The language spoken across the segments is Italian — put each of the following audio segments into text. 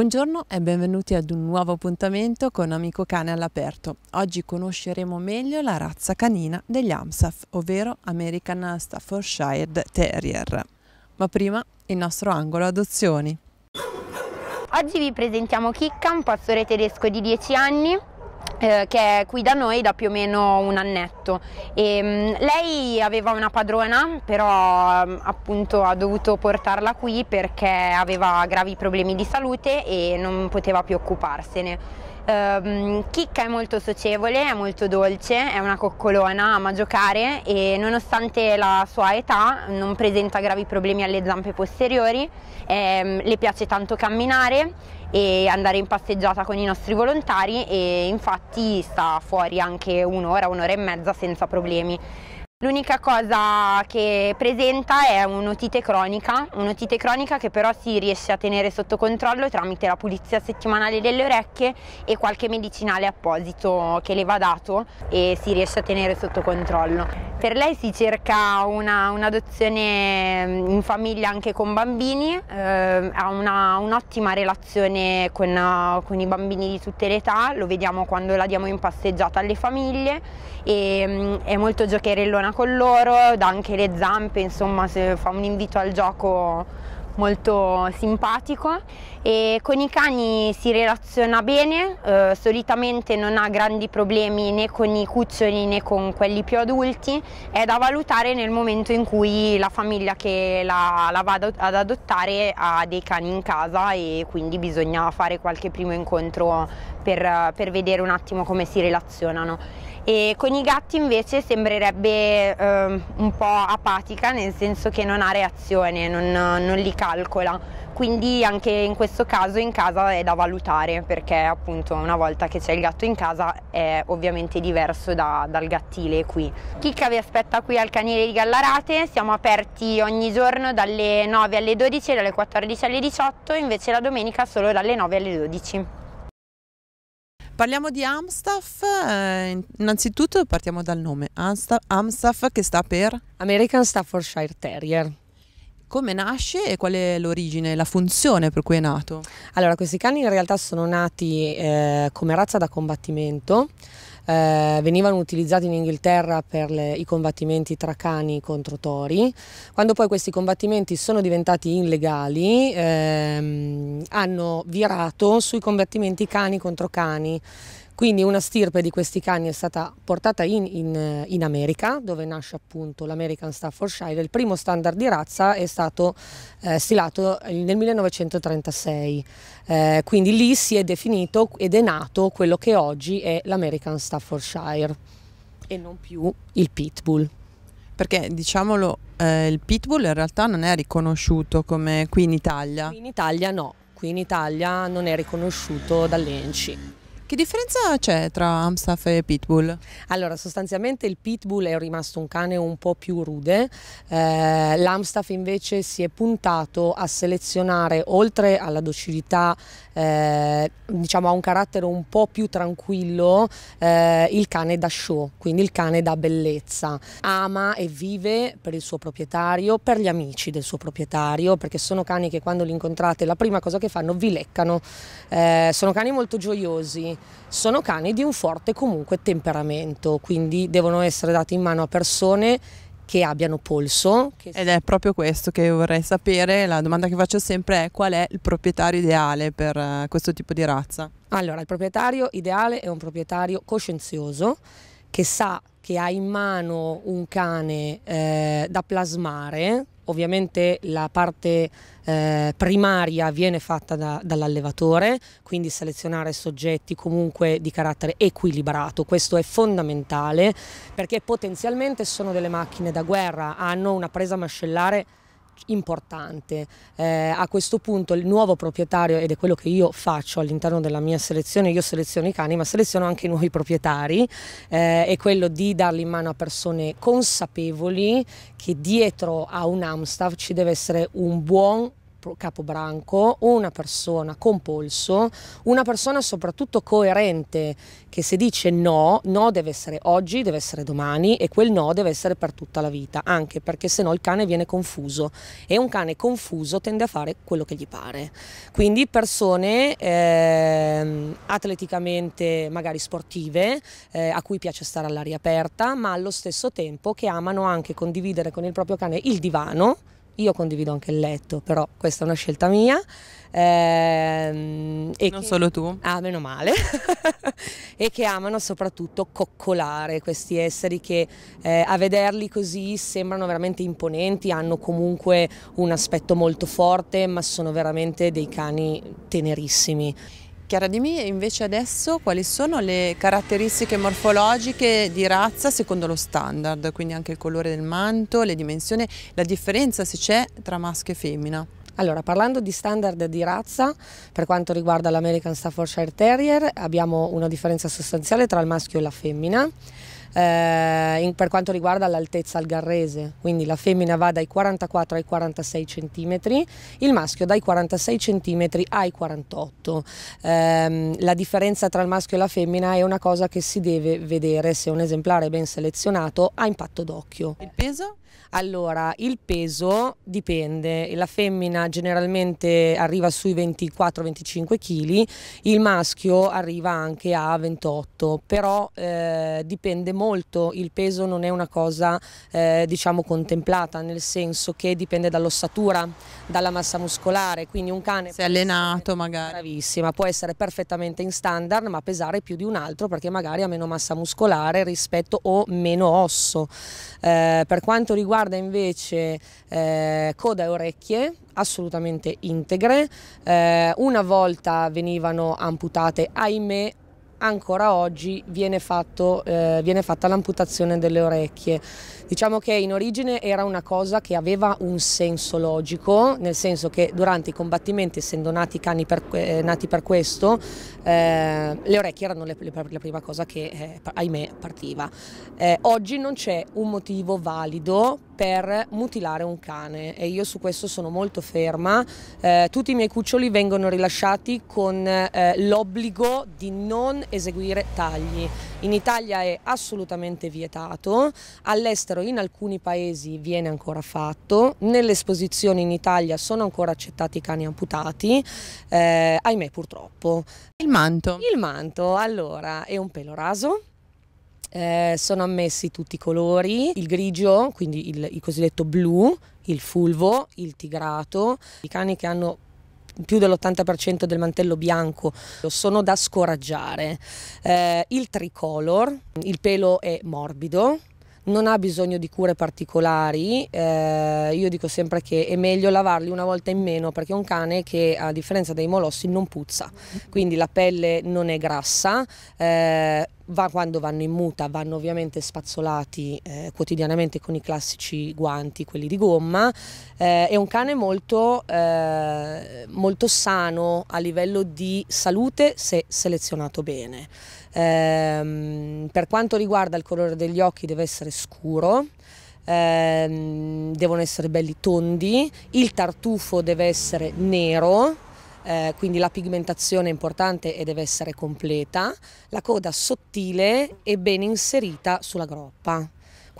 Buongiorno e benvenuti ad un nuovo appuntamento con Amico Cane all'aperto. Oggi conosceremo meglio la razza canina degli AMSAF, ovvero American Staffordshire Terrier. Ma prima il nostro angolo adozioni. Oggi vi presentiamo Kikka, un pastore tedesco di 10 anni eh, che è qui da noi da più o meno un annetto. E, ehm, lei aveva una padrona, però ehm, appunto ha dovuto portarla qui perché aveva gravi problemi di salute e non poteva più occuparsene. Um, Chicca è molto socievole, è molto dolce, è una coccolona, ama giocare e nonostante la sua età non presenta gravi problemi alle zampe posteriori, um, le piace tanto camminare e andare in passeggiata con i nostri volontari e infatti sta fuori anche un'ora, un'ora e mezza senza problemi. L'unica cosa che presenta è un'otite cronica, un'otite cronica che però si riesce a tenere sotto controllo tramite la pulizia settimanale delle orecchie e qualche medicinale apposito che le va dato e si riesce a tenere sotto controllo. Per lei si cerca un'adozione mm, in famiglia anche con bambini, eh, ha un'ottima relazione con, con, i bambini di tutte le età, lo vediamo quando la diamo in passeggiata alle famiglie e mm, è molto giocherellona con loro, dà anche le zampe, insomma fa un invito al gioco molto simpatico e con i cani si relaziona bene, eh, solitamente non ha grandi problemi né con i cuccioli né con quelli più adulti, è da valutare nel momento in cui la famiglia che la, la va ad adottare ha dei cani in casa e quindi bisogna fare qualche primo incontro per, per vedere un attimo come si relazionano e con i gatti invece sembrerebbe eh, un po' apatica nel senso che non ha reazione, non, non, li calcola, quindi anche in questo caso in casa è da valutare perché appunto una volta che c'è il gatto in casa è ovviamente diverso da, dal gattile qui. Chicca vi aspetta qui al canile di Gallarate, siamo aperti ogni giorno dalle 9 alle 12 dalle 14 alle 18, invece la domenica solo dalle 9 alle 12. Parliamo di Amstaff, eh, innanzitutto partiamo dal nome, Amstaff che sta per? American Staffordshire Terrier. Come nasce e qual è l'origine, la funzione per cui è nato? Allora, questi cani in realtà sono nati eh, come razza da combattimento eh, venivano utilizzati in Inghilterra per le, i combattimenti tra cani contro tori. Quando poi questi combattimenti sono diventati illegali, ehm, hanno virato sui combattimenti cani contro cani quindi una stirpe di questi cani è stata portata in, in, eh, in America, dove nasce appunto l'American Staffordshire. Il primo standard di razza è stato eh, stilato nel 1936, eh, quindi lì si è definito ed è nato quello che oggi è l'American Staffordshire e non più il Pitbull perché diciamolo eh, il pitbull in realtà non è riconosciuto come qui in Italia. Qui in Italia no, qui in Italia non è riconosciuto dall'ENCI. Che differenza c'è tra Amstaff e Pitbull? Allora, sostanzialmente il Pitbull è rimasto un cane un po' più rude, eh, l'Amstaff invece si è puntato a selezionare, oltre alla docilità, eh, diciamo a un carattere un po' più tranquillo, eh, il cane da show, quindi il cane da bellezza. Ama e vive per il suo proprietario, per gli amici del suo proprietario, perché sono cani che quando li incontrate la prima cosa che fanno vi leccano. Eh, sono cani molto gioiosi, sono cani di un forte comunque temperamento, quindi devono essere dati in mano a persone che abbiano polso. Che... Ed è proprio questo che vorrei sapere, la domanda che faccio sempre è qual è il proprietario ideale per eh, questo tipo di razza? Allora, il proprietario ideale è un proprietario coscienzioso che sa che ha in mano un cane eh, da plasmare, ovviamente la parte eh, primaria viene fatta da, dall'allevatore, quindi selezionare soggetti comunque di carattere equilibrato, questo è fondamentale perché potenzialmente sono delle macchine da guerra, hanno una presa mascellare importante. Eh, a questo punto il nuovo proprietario, ed è quello che io faccio all'interno della mia selezione, io seleziono i cani ma seleziono anche i nuovi proprietari, eh, è quello di darli in mano a persone consapevoli che dietro a un Amstaff ci deve essere un buon capobranco, una persona con polso, una persona soprattutto coerente che se dice no, no deve essere oggi, deve essere domani e quel no deve essere per tutta la vita, anche perché se no il cane viene confuso e un cane confuso tende a fare quello che gli pare. Quindi persone eh, atleticamente magari sportive, eh, a cui piace stare all'aria aperta, ma allo stesso tempo che amano anche condividere con il proprio cane il divano io condivido anche il letto, però questa è una scelta mia. Ehm, non che, solo tu. Ah, meno male. e che amano soprattutto coccolare questi esseri che eh, a vederli così sembrano veramente imponenti, hanno comunque un aspetto molto forte, ma sono veramente dei cani tenerissimi. Chiara, dimmi invece adesso quali sono le caratteristiche morfologiche di razza secondo lo standard, quindi anche il colore del manto, le dimensioni, la differenza se c'è tra maschio e femmina. Allora, parlando di standard di razza, per quanto riguarda l'American Staffordshire Terrier, abbiamo una differenza sostanziale tra il maschio e la femmina eh, in, per quanto riguarda l'altezza al garrese, quindi la femmina va dai 44 ai 46 cm, il maschio dai 46 cm ai 48. Eh, la differenza tra il maschio e la femmina è una cosa che si deve vedere se un esemplare ben selezionato ha impatto d'occhio. Il peso? Allora, il peso dipende, la femmina generalmente arriva sui 24-25 kg, il maschio arriva anche a 28, però eh, dipende molto molto, il peso non è una cosa eh, diciamo contemplata, nel senso che dipende dall'ossatura, dalla massa muscolare, quindi un cane... Se è allenato magari. Bravissima, può essere perfettamente in standard ma pesare più di un altro perché magari ha meno massa muscolare rispetto o meno osso. Eh, per quanto riguarda invece eh, coda e orecchie, assolutamente integre, eh, una volta venivano amputate ahimè ancora oggi viene, fatto, eh, viene fatta l'amputazione delle orecchie. Diciamo che in origine era una cosa che aveva un senso logico, nel senso che durante i combattimenti, essendo nati cani per, eh, nati per questo, eh, le orecchie erano le, le, la prima cosa che, eh, ahimè, partiva. Eh, oggi non c'è un motivo valido per mutilare un cane e io su questo sono molto ferma. Eh, tutti i miei cuccioli vengono rilasciati con eh, l'obbligo di non eseguire tagli. In Italia è assolutamente vietato, all'estero chiaro, in alcuni paesi viene ancora fatto, nelle esposizioni in Italia sono ancora accettati i cani amputati, eh, ahimè purtroppo. Il manto? Il manto, allora, è un pelo raso. Eh, sono ammessi tutti i colori, il grigio, quindi il, il cosiddetto blu, il fulvo, il tigrato, i cani che hanno più dell'80% del mantello bianco sono da scoraggiare. Eh, il tricolor, il pelo è morbido, non ha bisogno di cure particolari, eh, io dico sempre che è meglio lavarli una volta in meno perché è un cane che a differenza dei molossi non puzza, quindi la pelle non è grassa, eh, va, quando vanno in muta vanno ovviamente spazzolati eh, quotidianamente con i classici guanti, quelli di gomma, eh, è un cane molto, eh, molto sano a livello di salute se selezionato bene. Ehm, per quanto riguarda il colore degli occhi deve essere scuro, ehm, devono essere belli tondi, il tartufo deve essere nero, eh, quindi la pigmentazione è importante e deve essere completa, la coda sottile e ben inserita sulla groppa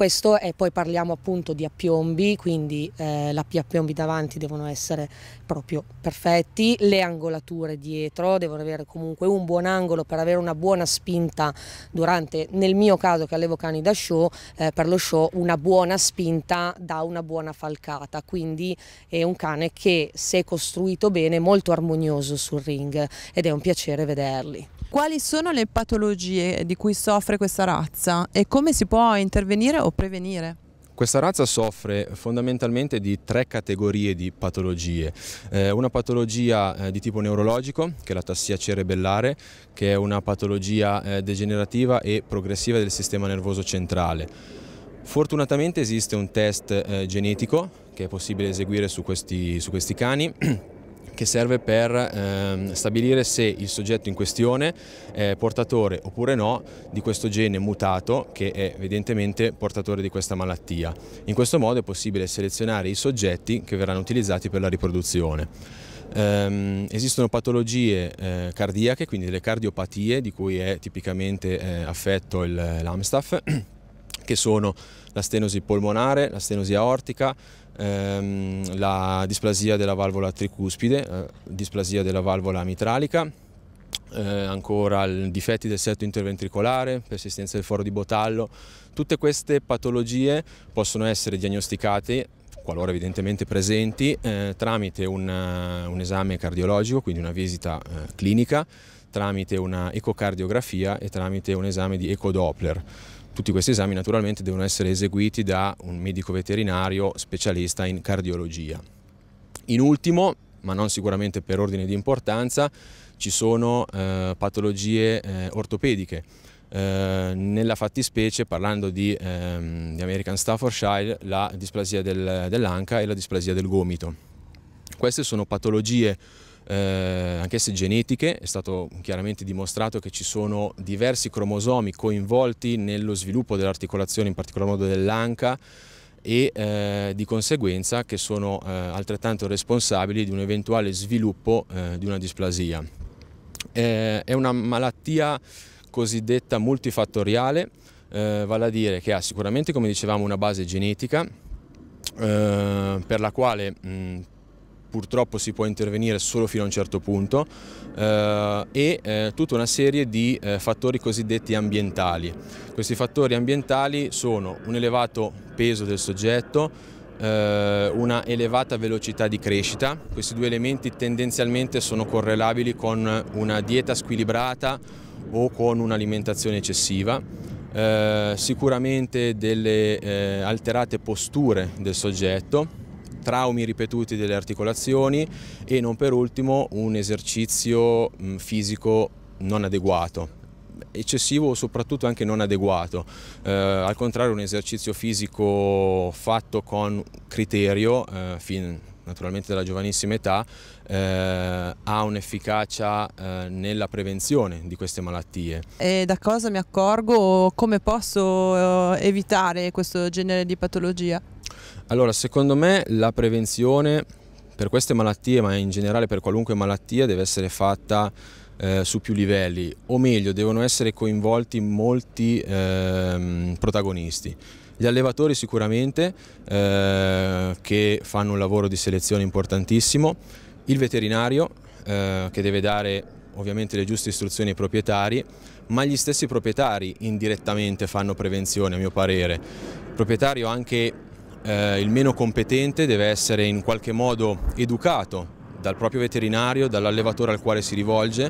questo e poi parliamo appunto di appiombi, quindi eh, gli appiombi davanti devono essere proprio perfetti, le angolature dietro devono avere comunque un buon angolo per avere una buona spinta durante, nel mio caso che allevo cani da show, eh, per lo show una buona spinta da una buona falcata, quindi è un cane che se costruito bene è molto armonioso sul ring ed è un piacere vederli. Quali sono le patologie di cui soffre questa razza e come si può intervenire o prevenire? Questa razza soffre fondamentalmente di tre categorie di patologie. Eh, una patologia eh, di tipo neurologico, che è la tassia cerebellare, che è una patologia eh, degenerativa e progressiva del sistema nervoso centrale. Fortunatamente esiste un test eh, genetico che è possibile eseguire su questi, su questi cani che serve per ehm, stabilire se il soggetto in questione è portatore oppure no di questo gene mutato che è evidentemente portatore di questa malattia. In questo modo è possibile selezionare i soggetti che verranno utilizzati per la riproduzione. Um, esistono patologie eh, cardiache, quindi le cardiopatie di cui è tipicamente eh, affetto l'Amstaff, che sono la stenosi polmonare, la stenosi aortica, ehm, la displasia della valvola tricuspide, eh, displasia della valvola mitralica, eh, ancora difetti del setto interventricolare, persistenza del foro di botallo. Tutte queste patologie possono essere diagnosticate qualora evidentemente presenti, eh, tramite una, eh, un esame cardiologico, quindi una visita eh, clinica, tramite una ecocardiografia e tramite un esame di ecodoppler. Tutti questi esami naturalmente devono essere eseguiti da un medico veterinario specialista in cardiologia. In ultimo, ma non sicuramente per ordine di importanza, ci sono eh, patologie eh, ortopediche. Eh, nella fattispecie, parlando di, ehm, di, American Staffordshire, la displasia del, dell'anca e la displasia del gomito. Queste sono patologie eh, anch'esse genetiche, è stato chiaramente dimostrato che ci sono diversi cromosomi coinvolti nello sviluppo dell'articolazione, in particolar modo dell'anca, e eh, di conseguenza che sono eh, altrettanto responsabili di un eventuale sviluppo eh, di una displasia. Eh, è una malattia cosiddetta multifattoriale, eh, vale a dire che ha sicuramente, come dicevamo, una base genetica, per la quale mh, purtroppo si può intervenire solo fino a un certo punto eh, e eh, tutta una serie di eh, fattori cosiddetti ambientali. Questi fattori ambientali sono un elevato peso del soggetto, eh, una elevata velocità di crescita. Questi due elementi tendenzialmente sono correlabili con una dieta squilibrata o con un'alimentazione eccessiva. Eh, sicuramente delle eh, alterate posture del soggetto traumi ripetuti delle articolazioni e non per ultimo un esercizio fisico non adeguato eccessivo o soprattutto anche non adeguato. Eh, al contrario un esercizio fisico fatto con criterio, eh, fin naturalmente dalla giovanissima età, eh, ha un'efficacia eh, nella prevenzione di queste malattie. E da cosa mi accorgo? Come posso eh, evitare questo genere di patologia? Allora, secondo me la prevenzione per queste malattie, ma in generale per qualunque malattia, deve essere fatta eh, su più livelli, o meglio, devono essere coinvolti molti eh, protagonisti. Gli allevatori sicuramente, eh, che fanno un lavoro di selezione importantissimo, il veterinario, eh, che deve dare ovviamente le giuste istruzioni ai proprietari, ma gli stessi proprietari indirettamente fanno prevenzione, a mio parere. Il proprietario anche eh, il meno competente deve essere in qualche modo educato dal proprio veterinario, dall'allevatore al quale si rivolge,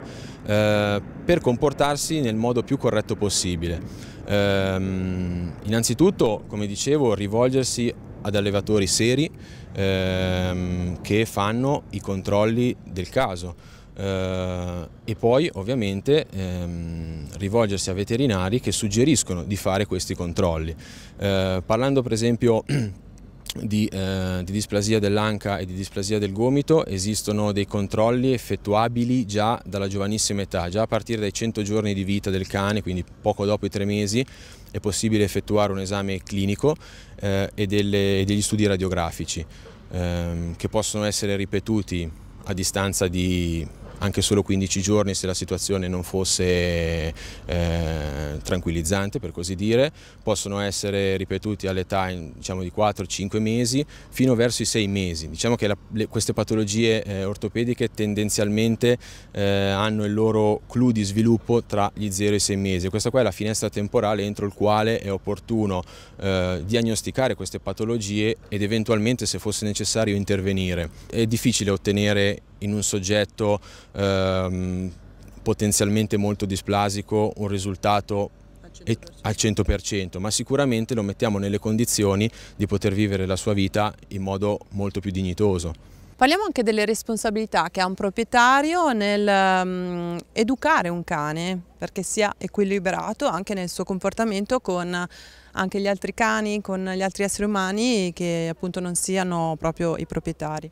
eh, per comportarsi nel modo più corretto possibile. Eh, innanzitutto, come dicevo, rivolgersi ad allevatori seri ehm, che fanno i controlli del caso eh, e poi ovviamente ehm, rivolgersi a veterinari che suggeriscono di fare questi controlli. Eh, parlando per esempio di, eh, di, displasia dell'anca e di displasia del gomito esistono dei controlli effettuabili già dalla giovanissima età, già a partire dai 100 giorni di vita del cane, quindi poco dopo i tre mesi è possibile effettuare un esame clinico eh, e delle, degli studi radiografici ehm, che possono essere ripetuti a distanza di anche solo 15 giorni se la situazione non fosse eh, tranquillizzante per così dire, possono essere ripetuti all'età diciamo, di 4-5 mesi fino verso i 6 mesi. Diciamo che la, le, queste patologie eh, ortopediche tendenzialmente eh, hanno il loro clou di sviluppo tra gli 0 e i 6 mesi. Questa qua è la finestra temporale entro il quale è opportuno eh, diagnosticare queste patologie ed eventualmente se fosse necessario intervenire. È difficile ottenere in un soggetto ehm, potenzialmente molto displasico un risultato al 100%, ma sicuramente lo mettiamo nelle condizioni di poter vivere la sua vita in modo molto più dignitoso. Parliamo anche delle responsabilità che ha un proprietario nel um, educare un cane perché sia equilibrato anche nel suo comportamento con anche gli altri cani, con gli altri esseri umani che appunto non siano proprio i proprietari.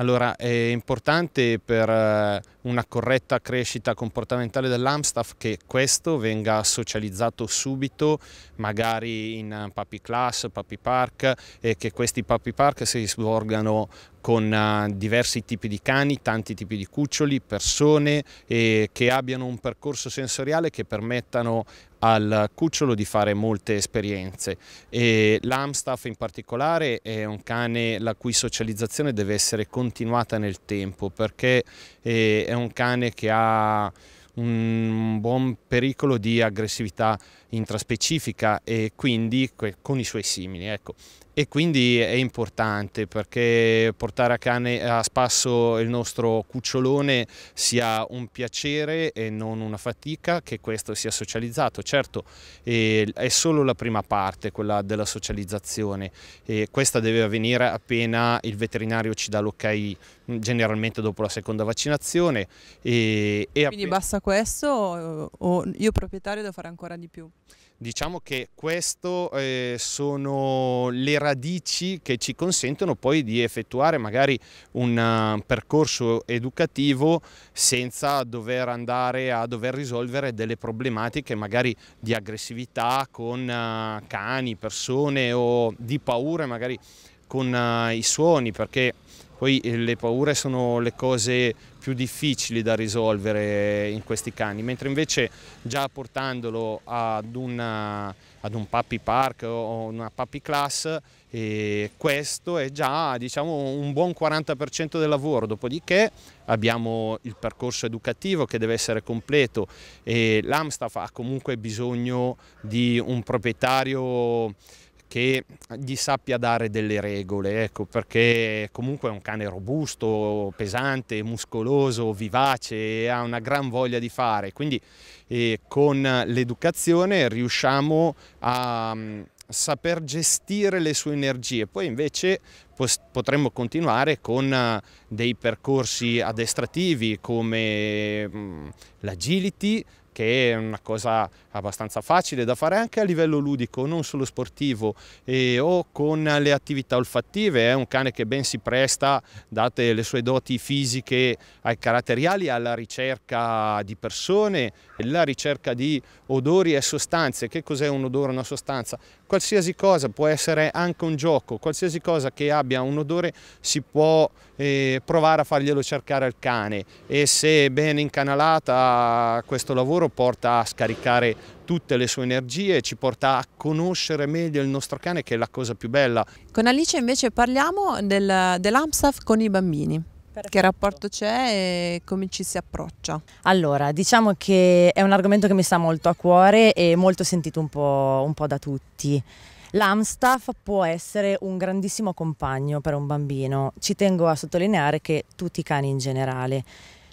Allora è importante per eh, una corretta crescita comportamentale dell'Amstaff che questo venga socializzato subito magari in eh, puppy class, puppy park e che questi puppy park si svolgano con eh, diversi tipi di cani, tanti tipi di cuccioli, persone eh, che abbiano un percorso sensoriale che permettano al cucciolo di fare molte esperienze. L'Amstaff in particolare è un cane la cui socializzazione deve essere continuata nel tempo perché eh, è un cane che ha un buon pericolo di aggressività intraspecifica e quindi con i suoi simili. Ecco e quindi è importante perché portare a, cane, a spasso il nostro cucciolone sia un piacere e non una fatica, che questo sia socializzato. Certo è solo la prima parte, quella della socializzazione e questa deve avvenire appena il veterinario ci dà l'ok, generalmente dopo la seconda vaccinazione. E, e quindi basta questo o io proprietario devo fare ancora di più? Diciamo che queste eh, sono le radici che ci consentono poi di effettuare magari un uh, percorso educativo senza dover andare a dover risolvere delle problematiche magari di aggressività con uh, cani, persone o di paure magari con uh, i suoni perché poi eh, le paure sono le cose più difficili da risolvere eh, in questi cani, mentre invece già portandolo ad, una, ad un puppy park o una puppy class, eh, questo è già diciamo, un buon 40% del lavoro, dopodiché abbiamo il percorso educativo che deve essere completo e l'Amstaff ha comunque bisogno di un proprietario che gli sappia dare delle regole, ecco, perché comunque è un cane robusto, pesante, muscoloso, vivace, ha una gran voglia di fare, quindi eh, con l'educazione riusciamo a mm, saper gestire le sue energie, poi invece potremmo continuare con eh, dei percorsi addestrativi come mm, l'agility che è una cosa abbastanza facile da fare anche a livello ludico, non solo sportivo e, o con le attività olfattive, è un cane che ben si presta, date le sue doti fisiche ai caratteriali, alla ricerca di persone, la ricerca di odori e sostanze. Che cos'è un odore, una sostanza? qualsiasi cosa, può essere anche un gioco, qualsiasi cosa che abbia un odore si può eh, provare a farglielo cercare al cane e se ben incanalata questo lavoro porta a scaricare tutte le sue energie, ci porta a conoscere meglio il nostro cane che è la cosa più bella. Con Alice invece parliamo del, dell'AMSAF con i bambini. Perfetto. Che rapporto c'è e come ci si approccia? Allora, diciamo che è un argomento che mi sta molto a cuore e molto sentito un po', un po da tutti. L'Amstaff può essere un grandissimo compagno per un bambino, ci tengo a sottolineare che tutti i cani in generale.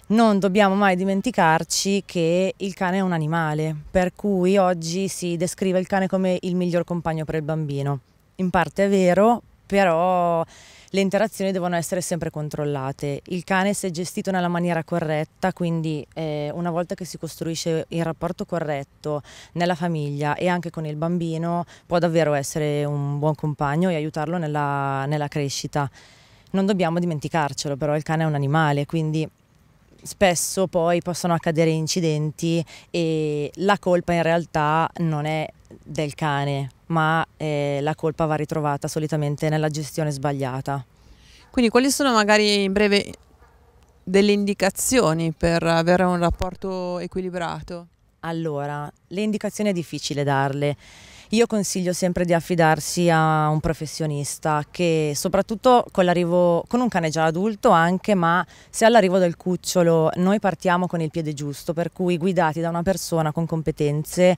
Non dobbiamo mai dimenticarci che il cane è un animale, per cui oggi si descrive il cane come il miglior compagno per il bambino. In parte è vero, però le interazioni devono essere sempre controllate. Il cane se gestito nella maniera corretta, quindi eh, una volta che si costruisce il rapporto corretto nella famiglia e anche con il bambino, può davvero essere un buon compagno e aiutarlo nella, nella crescita. Non dobbiamo dimenticarcelo, però il cane è un animale, quindi spesso poi possono accadere incidenti e la colpa in realtà non è del cane, ma eh, la colpa va ritrovata solitamente nella gestione sbagliata. Quindi quali sono magari in breve delle indicazioni per avere un rapporto equilibrato? Allora, le indicazioni è difficile darle. Io consiglio sempre di affidarsi a un professionista che soprattutto con l'arrivo, con un cane già adulto anche, ma se all'arrivo del cucciolo noi partiamo con il piede giusto, per cui guidati da una persona con competenze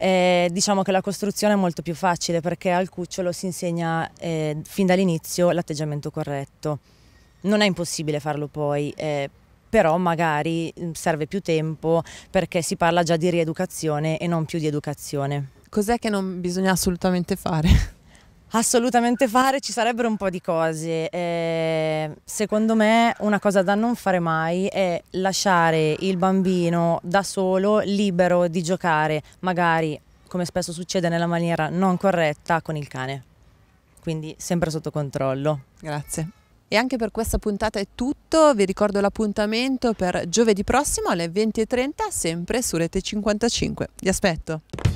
eh, diciamo che la costruzione è molto più facile perché al cucciolo si insegna eh, fin dall'inizio l'atteggiamento corretto. Non è impossibile farlo poi, eh, però magari mm, serve più tempo perché si parla già di rieducazione e non più di educazione. Cos'è che non bisogna assolutamente fare? Assolutamente fare, ci sarebbero un po' di cose. Eh, secondo me una cosa da non fare mai è lasciare il bambino da solo, libero di giocare, magari come spesso succede nella maniera non corretta, con il cane. Quindi sempre sotto controllo. Grazie. E anche per questa puntata è tutto, vi ricordo l'appuntamento per giovedì prossimo alle 20.30 sempre su Rete 55. Vi aspetto.